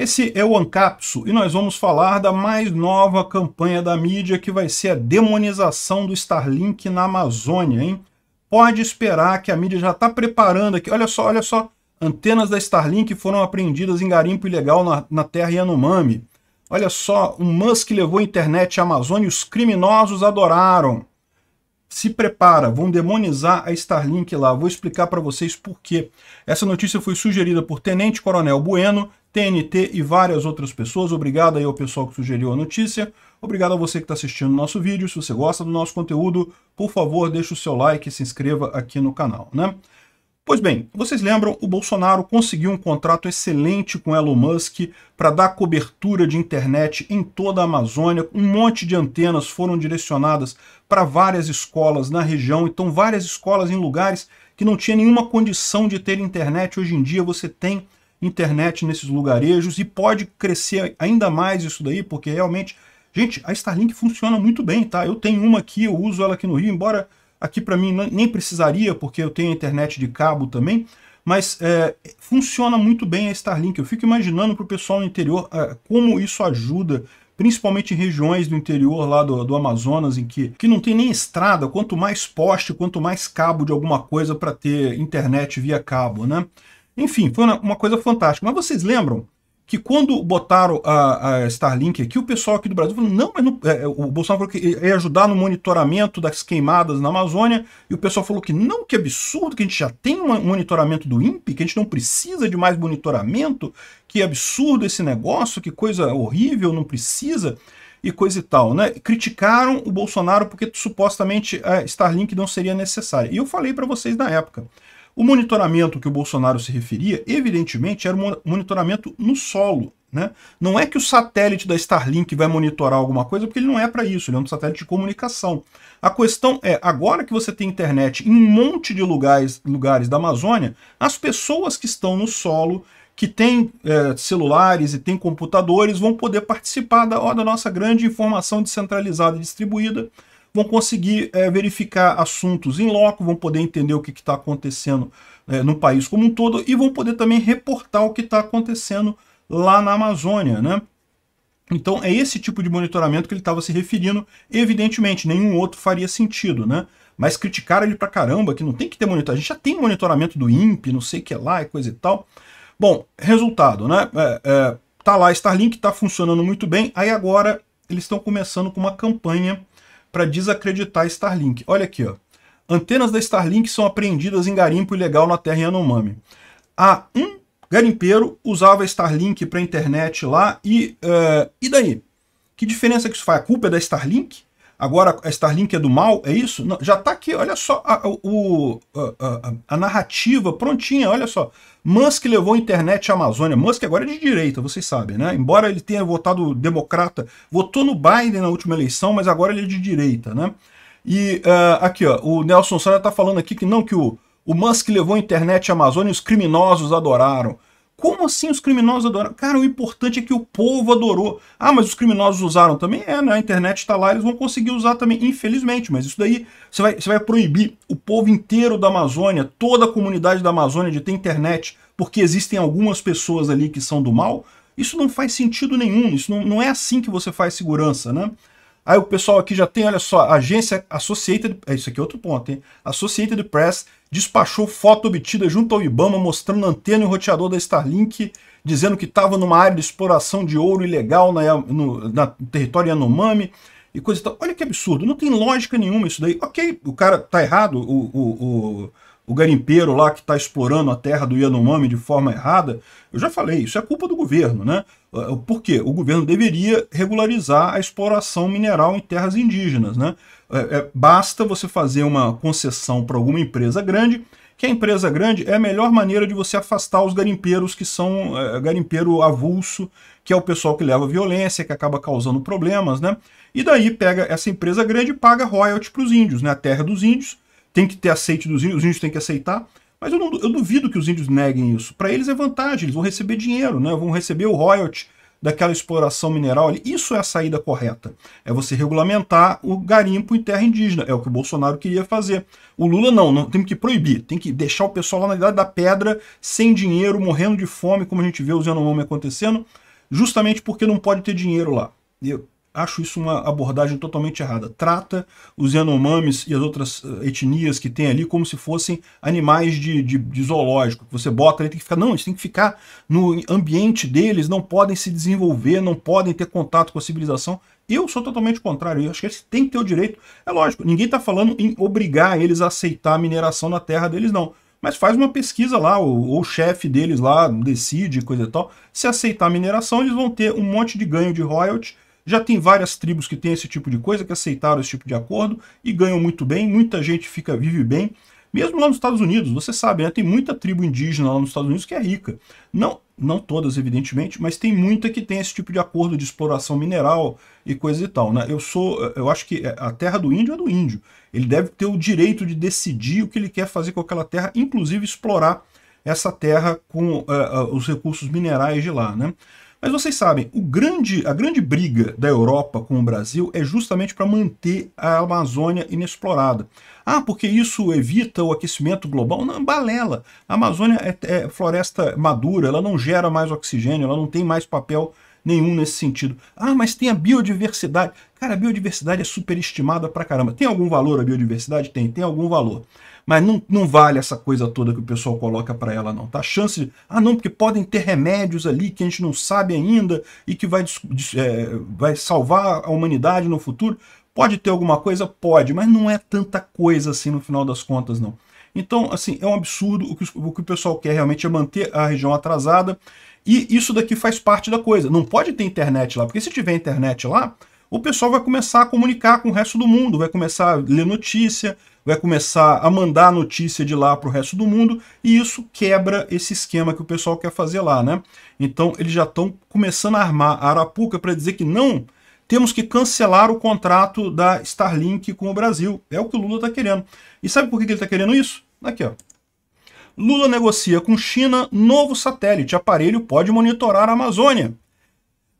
Esse é o AnCapsu e nós vamos falar da mais nova campanha da mídia que vai ser a demonização do Starlink na Amazônia, hein? Pode esperar que a mídia já está preparando aqui. Olha só, olha só. Antenas da Starlink foram apreendidas em garimpo ilegal na, na terra Yanomami. Olha só, o Musk levou a internet à Amazônia e os criminosos adoraram. Se prepara, vão demonizar a Starlink lá. Vou explicar para vocês por quê. Essa notícia foi sugerida por Tenente Coronel Bueno, TNT e várias outras pessoas. Obrigado aí ao pessoal que sugeriu a notícia. Obrigado a você que está assistindo o nosso vídeo. Se você gosta do nosso conteúdo, por favor, deixe o seu like e se inscreva aqui no canal, né? Pois bem, vocês lembram, o Bolsonaro conseguiu um contrato excelente com Elon Musk para dar cobertura de internet em toda a Amazônia. Um monte de antenas foram direcionadas para várias escolas na região, então várias escolas em lugares que não tinha nenhuma condição de ter internet. Hoje em dia você tem internet nesses lugarejos e pode crescer ainda mais isso daí, porque realmente, gente, a Starlink funciona muito bem, tá? Eu tenho uma aqui, eu uso ela aqui no Rio, embora aqui para mim nem precisaria, porque eu tenho internet de cabo também, mas é, funciona muito bem a Starlink. Eu fico imaginando para o pessoal no interior é, como isso ajuda principalmente em regiões do interior lá do, do, Amazonas, em que, que não tem nem estrada, quanto mais poste, quanto mais cabo de alguma coisa para ter internet via cabo, né? Enfim, foi uma, uma coisa fantástica. Mas vocês lembram que quando botaram a, a, Starlink aqui, o pessoal aqui do Brasil falou, não, mas não, é, o Bolsonaro falou que ia ajudar no monitoramento das queimadas na Amazônia, e o pessoal falou que não, que absurdo, que a gente já tem um monitoramento do INPE, que a gente não precisa de mais monitoramento, que absurdo esse negócio, que coisa horrível, não precisa, e coisa e tal, né? Criticaram o Bolsonaro porque supostamente a é, Starlink não seria necessária. E eu falei para vocês na época, o monitoramento que o Bolsonaro se referia, evidentemente, era um monitoramento no solo. Né? Não é que o satélite da Starlink vai monitorar alguma coisa, porque ele não é para isso, ele é um satélite de comunicação. A questão é, agora que você tem internet em um monte de lugares, lugares da Amazônia, as pessoas que estão no solo que têm é, celulares e têm computadores vão poder participar da, ó, da nossa grande informação descentralizada e distribuída vão conseguir é, verificar assuntos em loco, vão poder entender o que está acontecendo é, no país como um todo e vão poder também reportar o que está acontecendo lá na Amazônia, né? Então é esse tipo de monitoramento que ele estava se referindo, evidentemente, nenhum outro faria sentido, né? Mas criticaram ele pra caramba, que não tem que ter monitoramento, a gente já tem monitoramento do INPE, não sei o que lá e coisa e tal. Bom, resultado, né? É, é, tá lá Starlink, tá funcionando muito bem, aí agora eles estão começando com uma campanha para desacreditar Starlink. Olha aqui, ó. Antenas da Starlink são apreendidas em garimpo ilegal na terra Yanomami. Há um garimpeiro usava Starlink para internet lá e... Uh, e daí? Que diferença que isso faz? A culpa é da Starlink? Agora, a Starlink é do mal? É isso? Não, já está aqui, olha só a, o, a, a, a, narrativa prontinha, olha só. Musk levou a internet à Amazônia. Musk agora é de direita, vocês sabem, né? Embora ele tenha votado democrata, votou no Biden na última eleição, mas agora ele é de direita, né? E uh, aqui, ó, o Nelson Sara está falando aqui que não, que o, o Musk levou a internet à Amazônia e os criminosos adoraram. Como assim os criminosos adoraram? Cara, o importante é que o povo adorou. Ah, mas os criminosos usaram também? É, né? A internet está lá, eles vão conseguir usar também, infelizmente. Mas isso daí, você vai, você vai proibir o povo inteiro da Amazônia, toda a comunidade da Amazônia de ter internet, porque existem algumas pessoas ali que são do mal? Isso não faz sentido nenhum, isso não, não é assim que você faz segurança, né? Aí o pessoal aqui já tem, olha só, agência Associated, é isso aqui é outro ponto, hein? Associated Press despachou foto obtida junto ao Ibama mostrando antena e roteador da Starlink, dizendo que estava numa área de exploração de ouro ilegal na, no, na território Yanomami e coisa e tal. Olha que absurdo, não tem lógica nenhuma isso daí. Ok, o cara tá errado, o, o, o o garimpeiro lá que está explorando a terra do Yanomami de forma errada, eu já falei, isso é culpa do governo, né? É, é, por quê? O governo deveria regularizar a exploração mineral em terras indígenas, né? É, basta você fazer uma concessão para alguma empresa grande que a empresa grande é a melhor maneira de você afastar os garimpeiros que são é, garimpeiro avulso, que é o pessoal que leva violência, que acaba causando problemas, né? E daí pega essa empresa grande e paga royalties para os índios, né? A terra dos índios, tem que ter aceite dos índios, os índios têm que aceitar. Mas eu, não, eu duvido que os índios neguem isso. Para eles é vantagem, eles vão receber dinheiro, né? vão receber o royalty daquela exploração mineral. Isso é a saída correta. É você regulamentar o garimpo em terra indígena. É o que o Bolsonaro queria fazer. O Lula não, não tem que proibir. Tem que deixar o pessoal lá na Idade da Pedra, sem dinheiro, morrendo de fome, como a gente vê os Yanomami acontecendo, justamente porque não pode ter dinheiro lá. Eu, acho isso uma abordagem totalmente errada. Trata os Yanomamis e as outras eh, etnias que tem ali como se fossem animais de, de, de zoológico. Você bota ali, tem que ficar. Não, eles têm que ficar no ambiente deles, não podem se desenvolver, não podem ter contato com a civilização. Eu sou totalmente contrário, eu acho que eles têm que ter o direito. É lógico, ninguém está falando em obrigar eles a aceitar a mineração na terra deles, não. Mas faz uma pesquisa lá, ou, o chefe deles lá decide, coisa e tal. Se aceitar a mineração, eles vão ter um monte de ganho de royalties já tem várias tribos que têm esse tipo de coisa, que aceitaram esse tipo de acordo e ganham muito bem, muita gente fica vive bem. Mesmo lá nos Estados Unidos, você sabe, né, tem muita tribo indígena lá nos Estados Unidos que é rica. Não, não todas, evidentemente, mas tem muita que tem esse tipo de acordo de exploração mineral e coisa e tal. Né? Eu, sou, eu acho que é, a terra do índio é do índio. Ele deve ter o direito de decidir o que ele quer fazer com aquela terra, inclusive explorar essa terra com uh, uh, os recursos minerais de lá. Né? Mas vocês sabem, grande, a grande briga da Europa com o Brasil é justamente para manter a Amazônia inexplorada. Ah, porque isso evita o aquecimento global? Não, balela. A Amazônia é, é floresta madura, ela não gera mais oxigênio, ela não tem mais papel nenhum nesse sentido. Ah, mas tem a biodiversidade. Cara, a biodiversidade é superestimada pra caramba. Tem algum valor a biodiversidade? Tem, tem algum valor. Mas não, não vale essa coisa toda que o pessoal coloca para ela, não. Tá? A chance de. Ah, não, porque podem ter remédios ali que a gente não sabe ainda e que vai, é, vai salvar a humanidade no futuro. Pode ter alguma coisa? Pode, mas não é tanta coisa assim no final das contas, não. Então, assim, é um absurdo. O que o, que o pessoal quer realmente é manter a região atrasada. E isso daqui faz parte da coisa. Não pode ter internet lá, porque se tiver internet lá, o pessoal vai começar a comunicar com o resto do mundo, vai começar a ler notícia, vai começar a mandar notícia de lá para o resto do mundo, e isso quebra esse esquema que o pessoal quer fazer lá, né? Então eles já estão começando a armar a Arapuca para dizer que não, temos que cancelar o contrato da Starlink com o Brasil. É o que o Lula está querendo. E sabe por que ele está querendo isso? Aqui, ó. Lula negocia com China novo satélite. Aparelho pode monitorar a Amazônia.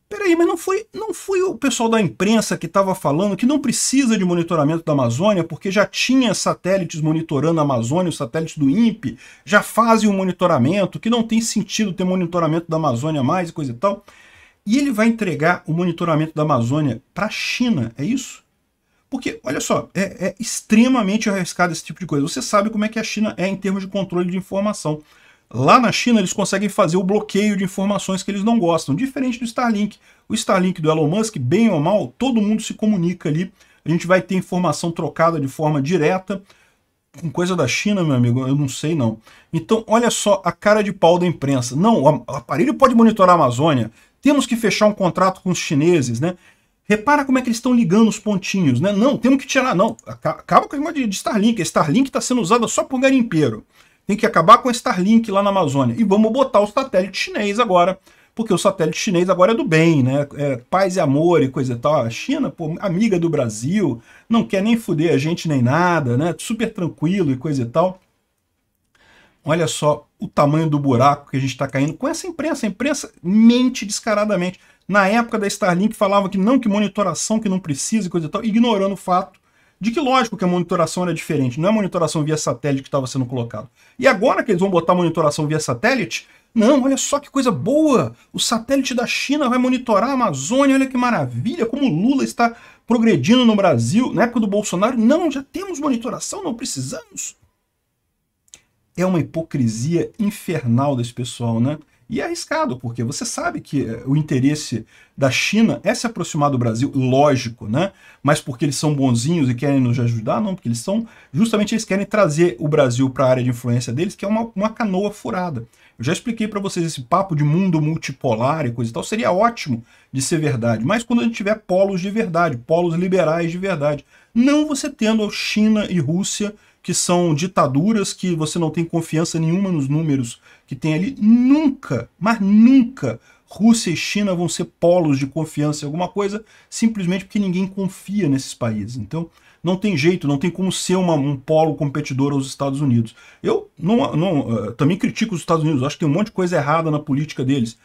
Peraí, mas não foi, não foi o pessoal da imprensa que estava falando que não precisa de monitoramento da Amazônia, porque já tinha satélites monitorando a Amazônia, os satélites do INPE já fazem o monitoramento, que não tem sentido ter monitoramento da Amazônia mais e coisa e tal. E ele vai entregar o monitoramento da Amazônia para a China, é isso? Porque, olha só, é, é extremamente arriscado esse tipo de coisa. Você sabe como é que a China é em termos de controle de informação. Lá na China, eles conseguem fazer o bloqueio de informações que eles não gostam, diferente do Starlink. O Starlink do Elon Musk, bem ou mal, todo mundo se comunica ali. A gente vai ter informação trocada de forma direta. Com coisa da China, meu amigo, eu não sei não. Então, olha só a cara de pau da imprensa. Não, o aparelho pode monitorar a Amazônia. Temos que fechar um contrato com os chineses, né? Repara como é que eles estão ligando os pontinhos, né? Não, temos que tirar, não. Acaba com a de Starlink. A Starlink está sendo usada só por garimpeiro. Tem que acabar com o Starlink lá na Amazônia. E vamos botar o satélite chinês agora, porque o satélite chinês agora é do bem, né? É paz e amor e coisa e tal. A China, pô, amiga do Brasil, não quer nem fuder a gente nem nada, né? Super tranquilo e coisa e tal. Olha só o tamanho do buraco que a gente está caindo com essa imprensa. A imprensa mente descaradamente. Na época da Starlink falava que não, que monitoração, que não precisa e coisa e tal, ignorando o fato de que lógico que a monitoração era diferente, não é monitoração via satélite que estava sendo colocado. E agora que eles vão botar monitoração via satélite, não, olha só que coisa boa! O satélite da China vai monitorar a Amazônia, olha que maravilha, como o Lula está progredindo no Brasil. Na época do Bolsonaro, não, já temos monitoração, não precisamos. É uma hipocrisia infernal desse pessoal, né? E é arriscado, porque você sabe que eh, o interesse da China é se aproximar do Brasil, lógico, né? Mas porque eles são bonzinhos e querem nos ajudar? Não, porque eles são. Justamente eles querem trazer o Brasil para a área de influência deles, que é uma, uma canoa furada. Eu já expliquei para vocês esse papo de mundo multipolar e coisa e tal. Seria ótimo de ser verdade, mas quando a gente tiver polos de verdade, polos liberais de verdade. Não você tendo China e Rússia que são ditaduras que você não tem confiança nenhuma nos números que tem ali. Nunca, mas nunca, Rússia e China vão ser polos de confiança em alguma coisa, simplesmente porque ninguém confia nesses países. Então, não tem jeito, não tem como ser uma, um polo competidor aos Estados Unidos. Eu não, não, eh, também critico os Estados Unidos, acho que tem um monte de coisa errada na política deles.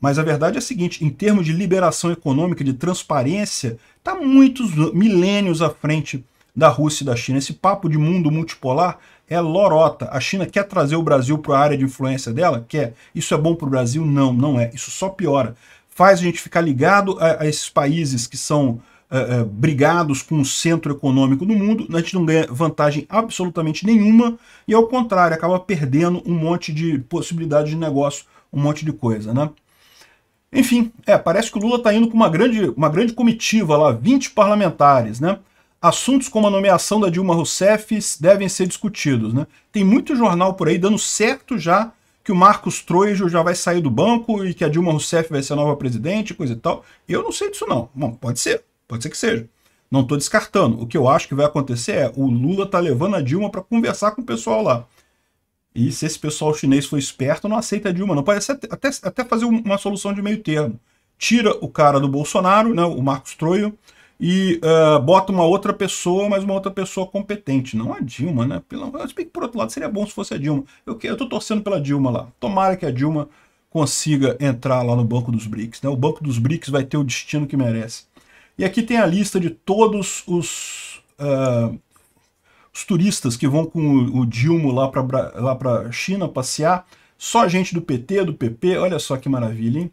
Mas a verdade é a seguinte, em termos de liberação econômica, de transparência, está muitos milênios à frente da Rússia e da China. Esse papo de mundo multipolar é lorota. A China quer trazer o Brasil para a área de influência dela? Quer. Isso é bom para o Brasil? Não, não é. Isso só piora. Faz a gente ficar ligado a, a esses países que são é, é, brigados com o centro econômico do mundo, a gente não ganha vantagem absolutamente nenhuma e, ao contrário, acaba perdendo um monte de possibilidade de negócio, um monte de coisa, né? Enfim, é, parece que o Lula está indo com uma grande, uma grande comitiva lá, 20 parlamentares, né? assuntos como a nomeação da Dilma Rousseff devem ser discutidos. Né? Tem muito jornal por aí dando certo já que o Marcos Troijo já vai sair do banco e que a Dilma Rousseff vai ser a nova presidente, coisa e tal. Eu não sei disso não. Bom, pode ser, pode ser que seja. Não estou descartando. O que eu acho que vai acontecer é o Lula tá levando a Dilma para conversar com o pessoal lá. E se esse pessoal chinês for esperto, não aceita a Dilma, não. Pode até, até, até fazer uma solução de meio termo. Tira o cara do Bolsonaro, né, o Marcos Troio, e uh, bota uma outra pessoa, mas uma outra pessoa competente. Não a Dilma, né? Pelo, se que por outro lado seria bom se fosse a Dilma. Eu, eu torcendo pela Dilma lá. Tomara que a Dilma consiga entrar lá no Banco dos BRICS. Né? O Banco dos BRICS vai ter o destino que merece. E aqui tem a lista de todos os, uh, os turistas que vão com o, o Dilma lá para lá a China passear. Só gente do PT, do PP, olha só que maravilha, hein?